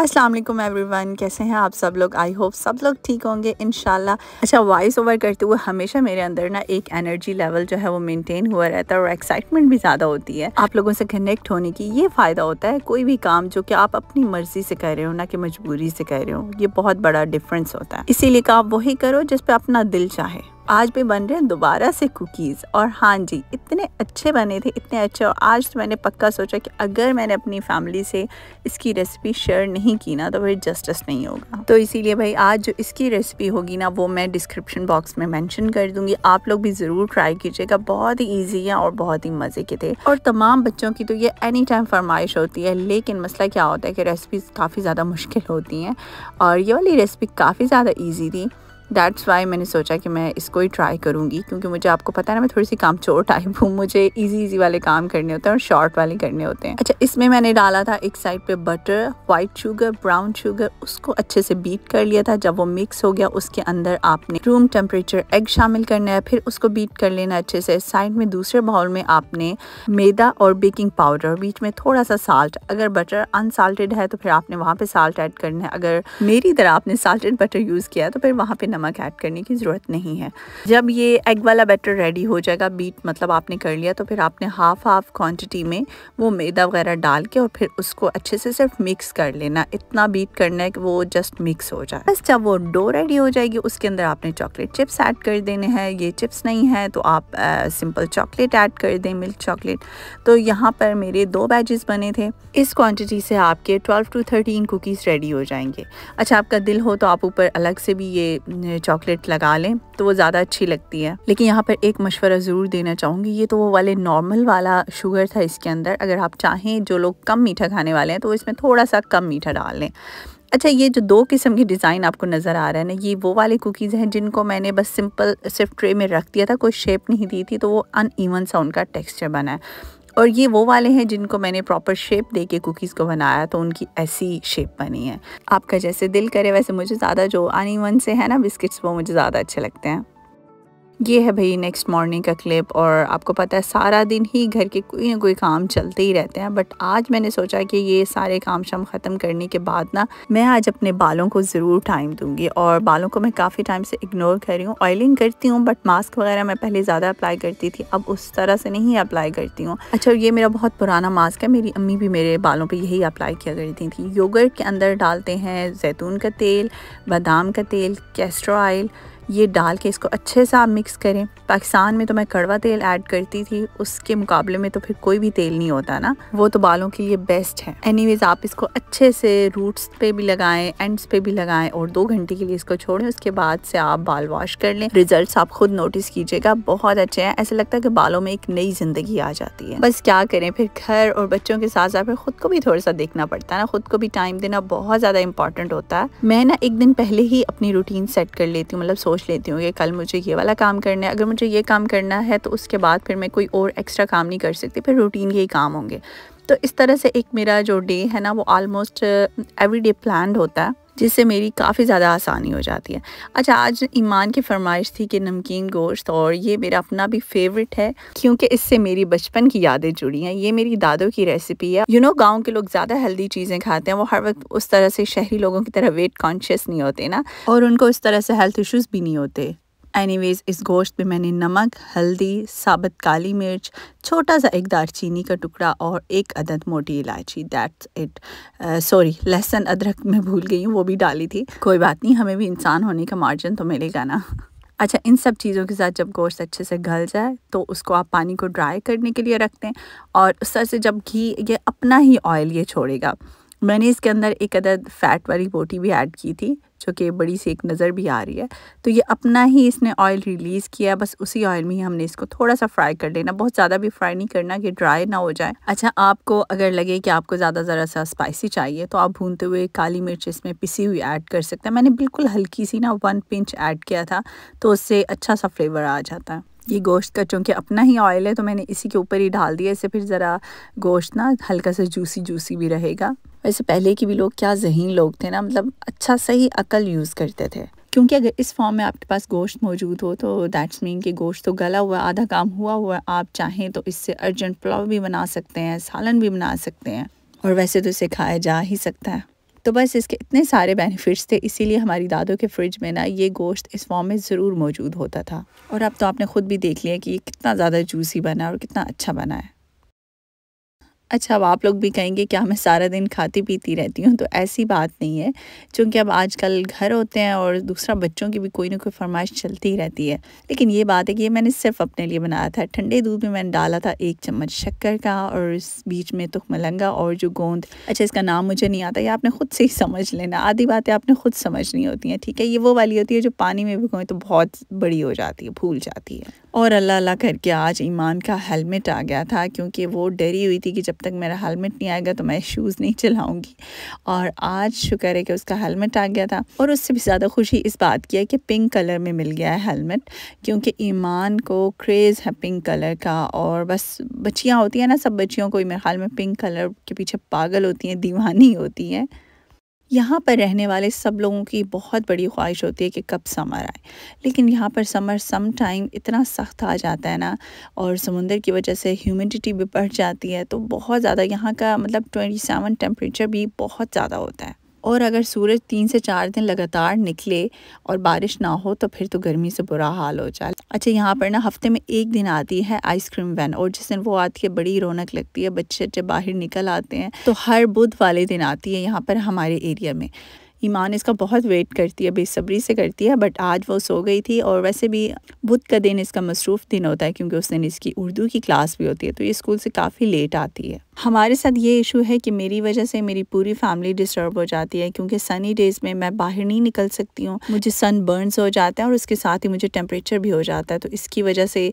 अस्सलाम वालेकुम एवरीवन कैसे हैं आप सब लोग आई होप सब लोग ठीक होंगे इनशाला अच्छा वॉइस ओवर करते हुए हमेशा मेरे अंदर ना एक एनर्जी लेवल जो है वो मेंटेन हुआ रहता है और एक्साइटमेंट भी ज़्यादा होती है आप लोगों से कनेक्ट होने की ये फ़ायदा होता है कोई भी काम जो कि आप अपनी मर्जी से कर रहे हो ना कि मजबूरी से कर रहे हो ये बहुत बड़ा डिफरेंस होता है इसीलिए आप वही करो जिस पर अपना दिल चाहे आज भी बन रहे हैं दोबारा से कुकीज़ और हाँ जी इतने अच्छे बने थे इतने अच्छे और आज तो मैंने पक्का सोचा कि अगर मैंने अपनी फैमिली से इसकी रेसिपी शेयर नहीं की ना तो फिर जस्टिस नहीं होगा तो इसीलिए भाई आज जो इसकी रेसिपी होगी ना वो मैं डिस्क्रिप्शन बॉक्स में मैंशन कर दूँगी आप लोग भी ज़रूर ट्राई कीजिएगा बहुत ही ईजी है और बहुत ही मज़े के थे और तमाम बच्चों की तो ये एनी टाइम फरमाइश होती है लेकिन मसला क्या होता है कि रेसिपीज़ काफ़ी ज़्यादा मुश्किल होती हैं और ये वाली रेसिपी काफ़ी ज़्यादा ईजी थी डैट्स वाई मैंने सोचा कि मैं इसको ही ट्राई करूँगी क्योंकि मुझे आपको पता है ना मैं थोड़ी सी काम चोर टाइप हूँ मुझे इजी इजी वाले काम करने होते हैं और शॉर्ट वाले करने होते हैं अच्छा इसमें मैंने डाला था एक साइड पे butter white sugar brown sugar उसको अच्छे से बीट कर लिया था जब वो मिक्स हो गया उसके अंदर आपने रूम टेम्परेचर एग शामिल करना है फिर उसको बीट कर लेना अच्छे से साइड में दूसरे बाउल में आपने मैदा और बेकिंग पाउडर बीच में थोड़ा सा साल्ट अगर बटर अनसाल्टेड है तो फिर आपने वहाँ पे साल्ट ऐड करना है अगर मेरी तरह आपने साल्टेड बटर यूज़ किया तो फिर वहाँ पर नमक ऐड करने की ज़रूरत नहीं है जब ये एग वाला बैटर रेडी हो जाएगा बीट मतलब आपने कर लिया तो फिर आपने हाफ़ हाफ़ क्वांटिटी में वो मैदा वगैरह डाल के और फिर उसको अच्छे से सिर्फ मिक्स कर लेना इतना बीट करना है कि वो जस्ट मिक्स हो जाए बस जब वो डो रेडी हो जाएगी उसके अंदर आपने चॉकलेट चिप्स ऐड कर देने हैं ये चिप्स नहीं है तो आप आ, सिंपल चॉकलेट ऐड कर दें मिल्क चॉकलेट तो यहाँ पर मेरे दो बैजेस बने थे इस क्वांटिटी से आपके 12 टू 13 कुकीज़ रेडी हो जाएंगे अच्छा आपका दिल हो तो आप ऊपर अलग से भी ये चॉकलेट लगा लें तो वो ज़्यादा अच्छी लगती है लेकिन यहाँ पर एक मशवरा ज़रूर देना चाहूँगी ये तो वो वाले नॉर्मल वाला शुगर था इसके अंदर अगर आप चाहें जो लोग कम मीठा खाने वाले हैं तो इसमें थोड़ा सा कम मीठा डाल लें अच्छा ये जो दो किस्म की डिज़ाइन आपको नज़र आ रहा है ना ये वो वाले कुकीज़ हैं जिनको मैंने बस सिंपल सिर्फ ट्रे में रख दिया था कोई शेप नहीं दी थी तो वो अन सा उनका टेक्सचर बना है और ये वो वाले हैं जिनको मैंने प्रॉपर शेप दे के कुकीज़ को बनाया तो उनकी ऐसी शेप बनी है आपका जैसे दिल करे वैसे मुझे ज़्यादा जो आनी वन से है ना बिस्किट्स वो मुझे ज़्यादा अच्छे लगते हैं ये है भाई नेक्स्ट मॉर्निंग का क्लिप और आपको पता है सारा दिन ही घर के कोई ना कोई काम चलते ही रहते हैं बट आज मैंने सोचा कि ये सारे काम शाम ख़त्म करने के बाद ना मैं आज अपने बालों को ज़रूर टाइम दूंगी और बालों को मैं काफ़ी टाइम से इग्नोर कर रही हूँ ऑयलिंग करती हूँ बट मास्क वगैरह मैं पहले ज़्यादा अप्लाई करती थी अब उस तरह से नहीं अप्लाई करती हूँ अच्छा ये मेरा बहुत पुराना मास्क है मेरी अम्मी भी मेरे बालों पर यही अप्लाई किया करती थी योगर्ट के अंदर डालते हैं जैतून का तेल बादाम का तेल कैस्ट्रो ऑयल ये डाल के इसको अच्छे से आप मिक्स करें पाकिस्तान में तो मैं कड़वा तेल ऐड करती थी उसके मुकाबले में तो फिर कोई भी तेल नहीं होता ना वो तो बालों के लिए बेस्ट है एनीवेज आप इसको अच्छे से रूट्स पे भी लगाएं एंड्स पे भी लगाएं और दो घंटे के लिए इसको छोड़ें उसके बाद से आप बाल वॉश कर लें रिजल्ट आप खुद नोटिस कीजिएगा बहुत अच्छे हैं ऐसा लगता है कि बालों में एक नई जिंदगी आ जाती है बस क्या करें फिर घर और बच्चों के साथ साथ खुद को भी थोड़ा सा देखना पड़ता है ना खुद को भी टाइम देना बहुत ज्यादा इंपॉर्टेंट होता है मैं ना एक दिन पहले ही अपनी रूटीन सेट कर लेती हूँ मतलब सोच लेती हूँ कि कल मुझे ये वाला काम करना है अगर मुझे ये काम करना है तो उसके बाद फिर मैं कोई और एक्स्ट्रा काम नहीं कर सकती फिर रूटीन के ही काम होंगे तो इस तरह से एक मेरा जो डे है ना वो आलमोस्ट एवरी डे प्लान होता है जिससे मेरी काफ़ी ज़्यादा आसानी हो जाती है अच्छा आज ईमान की फरमाइश थी कि नमकीन गोश्त और ये मेरा अपना भी फेवरेट है क्योंकि इससे मेरी बचपन की यादें जुड़ी हैं ये मेरी दादों की रेसिपी है यू नो गाँव के लोग ज़्यादा हेल्दी चीज़ें खाते हैं वो हर वक्त उस तरह से शहरी लोगों की तरह वेट कॉन्शियस नहीं होते ना और उनको उस तरह से हेल्थ इशूज़ भी नहीं होते एनीवेज़ इस गोश्त में मैंने नमक हल्दी साबित काली मिर्च छोटा सा एक चीनी का टुकड़ा और एक अदद मोटी इलायची दैट्स इट सॉरी लहसुन अदरक मैं भूल गई हूँ वो भी डाली थी कोई बात नहीं हमें भी इंसान होने का मार्जिन तो मिलेगा ना अच्छा इन सब चीज़ों के साथ जब गोश्त अच्छे से गल जाए तो उसको आप पानी को ड्राई करने के लिए रखते हैं और उस तरह से जब घी ये अपना ही ऑयल ये छोड़ेगा मैंने इसके अंदर एक अदद फैट वाली बोटी भी ऐड की थी जो कि बड़ी सी एक नज़र भी आ रही है तो ये अपना ही इसने ऑयल रिलीज़ किया बस उसी ऑयल में ही हमने इसको थोड़ा सा फ्राई कर लेना बहुत ज़्यादा भी फ्राई नहीं करना कि ड्राई ना हो जाए अच्छा आपको अगर लगे कि आपको ज़्यादा ज़रा सा स्पाइसी चाहिए तो आप भूनते हुए काली मिर्च इसमें पिसी हुई ऐड कर सकते हैं मैंने बिल्कुल हल्की सी ना वन पिंच ऐड किया था तो उससे अच्छा सा फ्लेवर आ जाता है ये गोश्त का चूँकि अपना ही ऑयल है तो मैंने इसी के ऊपर ही डाल दिया इससे फिर ज़रा गोश्त ना हल्का सा जूसी जूसी भी रहेगा वैसे पहले के भी लोग क्या जहीन लोग थे ना मतलब अच्छा सही अकल यूज़ करते थे क्योंकि अगर इस फॉर्म में आपके पास गोश्त मौजूद हो तो दैट्स मीन कि गोश्त तो गला हुआ आधा काम हुआ हुआ आप चाहें तो इससे अर्जेंट पुलाव भी बना सकते हैं सालन भी बना सकते हैं और वैसे तो इसे खाया जा ही सकता है तो बस इसके इतने सारे बेनिफिट्स थे इसीलिए हमारी दादों के फ्रिज में ना ये गोश्त इस फॉर्म में ज़रूर मौजूद होता था और अब तो आपने ख़ुद भी देख लिया कि ये कितना ज़्यादा जूसी बना और कितना अच्छा बना है अच्छा अब आप लोग भी कहेंगे क्या हाँ, मैं सारा दिन खाती पीती रहती हूँ तो ऐसी बात नहीं है क्योंकि अब आजकल घर होते हैं और दूसरा बच्चों की भी कोई ना कोई फरमाइश चलती ही रहती है लेकिन ये बात है कि ये मैंने सिर्फ अपने लिए बनाया था ठंडे दूध में मैंने डाला था एक चम्मच शक्कर का और इस बीच में तुख तो मलंगा और जो गोंद अच्छा इसका नाम मुझे नहीं आता ये आपने खुद से ही समझ लेना आधी बातें आपने खुद समझनी होती हैं ठीक है ये वो वाली होती है जो पानी में भिगोएं तो बहुत बड़ी हो जाती है भूल जाती है और अल्लाह अल्लाह करके आज ईमान का हेलमेट आ गया था क्योंकि वो डरी हुई थी कि जब तक मेरा हेलमेट नहीं आएगा तो मैं शूज़ नहीं चलाऊँगी और आज शुक्र है कि उसका हेलमेट आ गया था और उससे भी ज़्यादा खुशी इस बात की है कि पिंक कलर में मिल गया है हेलमेट क्योंकि ईमान को क्रेज़ है पिंक कलर का और बस बच्चियाँ होती हैं ना सब बच्चियों को मेरे ख्याल में पिंक कलर के पीछे पागल होती हैं दीवानी होती हैं यहाँ पर रहने वाले सब लोगों की बहुत बड़ी ख्वाहिश होती है कि कब समर आए लेकिन यहाँ पर समर सम टाइम इतना सख्त आ जाता है ना और समुंदर की वजह से ह्यूमिडिटी भी बढ़ जाती है तो बहुत ज़्यादा यहाँ का मतलब ट्वेंटी सेवन टेम्परेचर भी बहुत ज़्यादा होता है और अगर सूरज तीन से चार दिन लगातार निकले और बारिश ना हो तो फिर तो गर्मी से बुरा हाल हो जाए अच्छा यहाँ पर ना हफ्ते में एक दिन आती है आइसक्रीम वैन और जिस दिन वो आती है बड़ी रौनक लगती है बच्चे जब बाहर निकल आते हैं तो हर बुध वाले दिन आती है यहाँ पर हमारे एरिया में ईमान इसका बहुत वेट करती है बेसब्री से करती है बट आज वो सो गई थी और वैसे भी बुध का दिन इसका मसरूफ़ दिन होता है क्योंकि उस दिन इसकी उर्दू की क्लास भी होती है तो ये स्कूल से काफ़ी लेट आती है हमारे साथ ये इशू है कि मेरी वजह से मेरी पूरी फैमिली डिस्टर्ब हो जाती है क्योंकि सनी डेज़ में मैं बाहर नहीं निकल सकती हूँ मुझे सन बर्नस हो जाता है और उसके साथ ही मुझे टेम्परेचर भी हो जाता है तो इसकी वजह से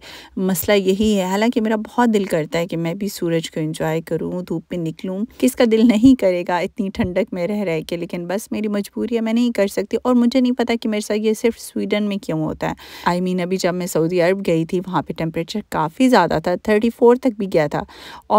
मसला यही है हालांकि मेरा बहुत दिल करता है कि मैं भी सूरज को इंजॉय करूँ धूप में निकलूँ किसका दिल नहीं करेगा इतनी ठंडक में रह रह के लेकिन बस मेरी मजबूरी है मैं नहीं कर सकती और मुझे नहीं पता कि मेरे साथ ये सिर्फ स्वीडन में क्यों होता है आई मीन अभी जब मैं सऊदी अरब गई थी वहाँ पर टेम्परेचर काफ़ी ज़्यादा था थर्टी तक भी गया था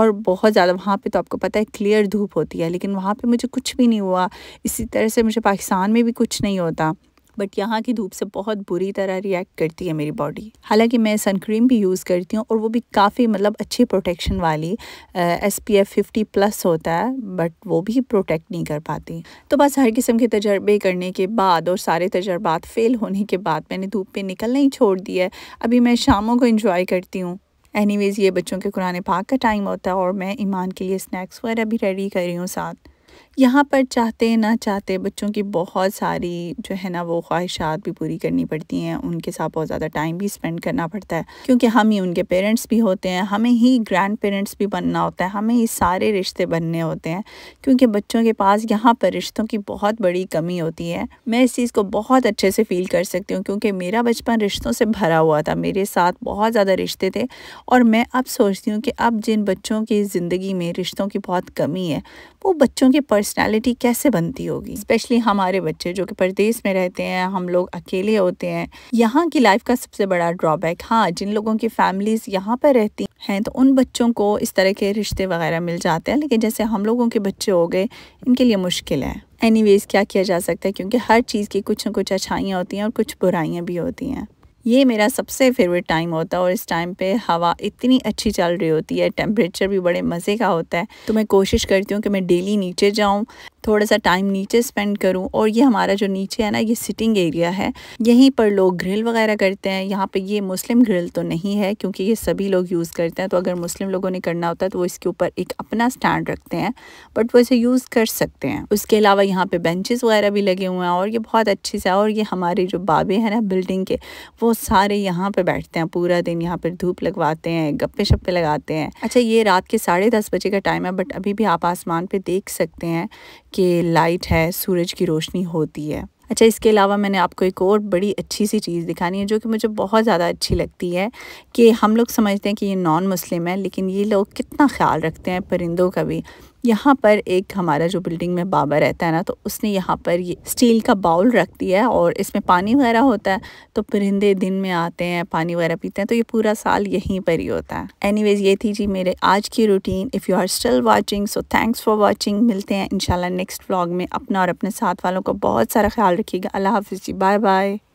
और बहुत ज़्यादा मतलब वहाँ पे तो आपको पता है क्लियर धूप होती है लेकिन वहाँ पे मुझे कुछ भी नहीं हुआ इसी तरह से मुझे पाकिस्तान में भी कुछ नहीं होता बट यहाँ की धूप से बहुत बुरी तरह रिएक्ट करती है मेरी बॉडी हालांकि मैं सनक्रीम भी यूज़ करती हूँ और वो भी काफ़ी मतलब अच्छी प्रोटेक्शन वाली S P F fifty plus होता है बट वो भी प्रोटेक्ट नहीं कर पाती तो बस हर किस्म के तजर्बे करने के बाद और सारे तजर्बात फ़ेल होने के बाद मैंने धूप पे निकलना ही छोड़ दिया है अभी मैं शामों को इंजॉय करती हूँ एनीवेज़ ये बच्चों के कुरान पाक का टाइम होता है और मैं ईमान के लिए स्नैक्स वगैरह भी रेडी कर रही हूँ साथ यहाँ पर चाहते ना चाहते बच्चों की बहुत सारी जो है ना वो ख्वाहिशात भी पूरी करनी पड़ती हैं उनके साथ बहुत ज़्यादा टाइम भी स्पेंड करना पड़ता है क्योंकि हम ही उनके पेरेंट्स भी होते हैं हमें ही ग्रैंड पेरेंट्स भी बनना होता है हमें ही सारे रिश्ते बनने होते हैं क्योंकि बच्चों के पास यहाँ पर रिश्तों की बहुत बड़ी कमी होती है मैं इस चीज़ को बहुत अच्छे से फील कर सकती हूँ क्योंकि मेरा बचपन रिश्तों से भरा हुआ था मेरे साथ बहुत ज़्यादा रिश्ते थे और मैं अब सोचती हूँ कि अब जिन बच्चों की ज़िंदगी में रिश्तों की बहुत कमी है वो बच्चों के पर्सनैलिटी कैसे बनती होगी स्पेशली हमारे बच्चे जो कि परदेश में रहते हैं हम लोग अकेले होते हैं यहाँ की लाइफ का सबसे बड़ा ड्रॉबैक हाँ जिन लोगों की फैमिलीज यहाँ पर रहती हैं तो उन बच्चों को इस तरह के रिश्ते वगैरह मिल जाते हैं लेकिन जैसे हम लोगों के बच्चे हो गए इनके लिए मुश्किल है एनीवेज़ क्या किया जा सकता है क्योंकि हर चीज़ की कुछ ना कुछ अच्छाइयाँ होती हैं और कुछ बुराइयाँ भी होती हैं ये मेरा सबसे फेवरेट टाइम होता है और इस टाइम पे हवा इतनी अच्छी चल रही होती है टेम्परेचर भी बड़े मज़े का होता है तो मैं कोशिश करती हूँ कि मैं डेली नीचे जाऊँ थोड़ा सा टाइम नीचे स्पेंड करूँ और ये हमारा जो नीचे है ना ये सिटिंग एरिया है यहीं पर लोग ग्रिल वगैरह करते हैं यहाँ पर ये मुस्लिम ग्रिल तो नहीं है क्योंकि ये सभी लोग यूज़ करते हैं तो अगर मुस्लिम लोगों ने करना होता है तो वो इसके ऊपर एक अपना स्टैंड रखते हैं बट वो इसे यूज़ कर सकते हैं उसके अलावा यहाँ पर बेंचेस वगैरह भी लगे हुए हैं और ये बहुत अच्छे से और ये हमारे जो बाबे हैं ना बिल्डिंग के वो सारे यहाँ पर बैठते हैं पूरा दिन यहाँ पर धूप लगवाते हैं गप्पे शप्पे लगाते हैं अच्छा ये रात के साढ़े बजे का टाइम है बट अभी भी आप आसमान पर देख सकते हैं कि लाइट है सूरज की रोशनी होती है अच्छा इसके अलावा मैंने आपको एक और बड़ी अच्छी सी चीज़ दिखानी है जो कि मुझे बहुत ज़्यादा अच्छी लगती है कि हम लोग समझते हैं कि ये नॉन मुस्लिम है लेकिन ये लोग कितना ख्याल रखते हैं परिंदों का भी यहाँ पर एक हमारा जो बिल्डिंग में बाबा रहता है ना तो उसने यहाँ पर ये स्टील का बाउल रख दिया है और इसमें पानी वगैरह होता है तो परिंदे दिन में आते हैं पानी वगैरह पीते हैं तो ये पूरा साल यहीं पर ही होता है एनीवेज ये थी जी मेरे आज की routine if you are still watching so thanks for watching मिलते हैं इन नेक्स्ट व्लॉग में अपना और अपने साथ वालों का बहुत सारा ख्याल रखिएगा अल्लाह हाफिज़ जी बाय बाय